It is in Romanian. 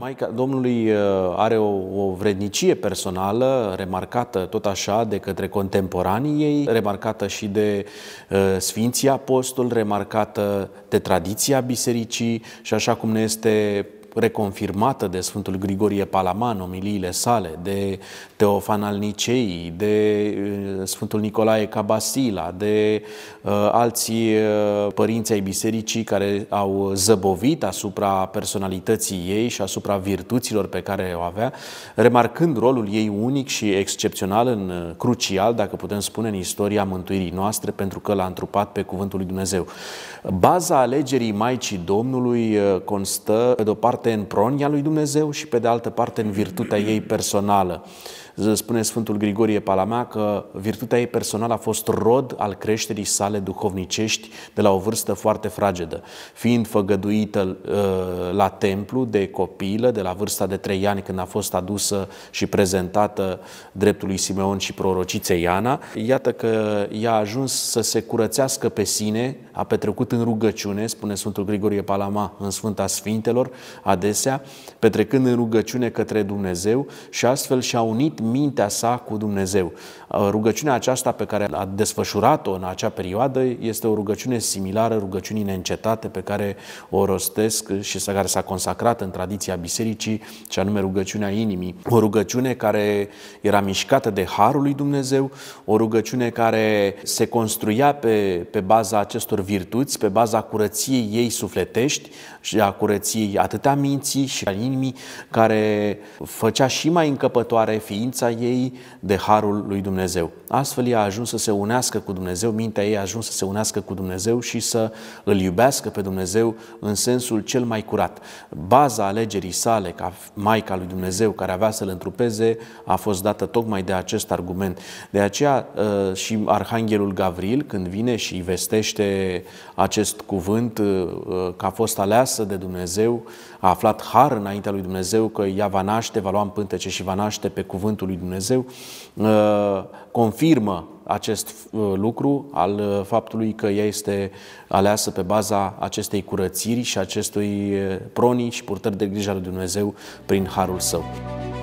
Maica Domnului uh, are o, o vrednicie personală remarcată tot așa de către contemporanii ei, remarcată și de uh, Sfinții Apostoli, remarcată de tradiția bisericii și așa cum ne este reconfirmată de Sfântul Grigorie Palaman, omiliile sale, de Teofan al Niceii, de uh, Sfântul Nicolae Cabasila, de uh, alții uh, părinți ai bisericii care au zăbovit asupra personalității ei și asupra virtuților pe care o avea, remarcând rolul ei unic și excepțional, în, uh, crucial, dacă putem spune, în istoria mântuirii noastre, pentru că l-a întrupat pe Cuvântul lui Dumnezeu. Baza alegerii Maicii Domnului uh, constă, pe de o parte, parte în pronia lui Dumnezeu și pe de altă parte în virtutea ei personală. Spune Sfântul Grigorie Palamea că virtutea ei personală a fost rod al creșterii sale duhovnicești de la o vârstă foarte fragedă, fiind făgăduită uh, la templu de copilă de la vârsta de trei ani când a fost adusă și prezentată dreptului Simeon și prorociței Iana. Iată că ea a ajuns să se curățească pe sine a petrecut în rugăciune, spune Sfântul Grigorie Palama în Sfânta Sfintelor, adesea, petrecând în rugăciune către Dumnezeu și astfel și-a unit mintea sa cu Dumnezeu. Uh, rugăciunea aceasta pe care a desfășurat-o în acea perioadă este o rugăciune similară rugăciunii neîncetate pe care o rostesc și care s-a consacrat în tradiția bisericii, și anume rugăciunea inimii. O rugăciune care era mișcată de Harul lui Dumnezeu, o rugăciune care se construia pe, pe baza acestor virtuți pe baza curăției ei sufletești și a curăției atât a minții și a inimii, care făcea și mai încăpătoare ființa ei de harul lui Dumnezeu. Astfel ea a ajuns să se unească cu Dumnezeu, mintea ei a ajuns să se unească cu Dumnezeu și să îl iubească pe Dumnezeu în sensul cel mai curat. Baza alegerii sale ca Maica lui Dumnezeu, care avea să-l întrupeze, a fost dată tocmai de acest argument. De aceea uh, și Arhanghelul Gavril, când vine și vestește acest cuvânt, uh, uh, că a fost aleasă de Dumnezeu, a aflat har înaintea lui Dumnezeu, că ea va naște, va lua în pântece și va naște pe cuvântul lui Dumnezeu, uh, confirmă acest lucru al faptului că ea este aleasă pe baza acestei curățiri și acestui pronii și purtări de grijă al lui Dumnezeu prin harul său.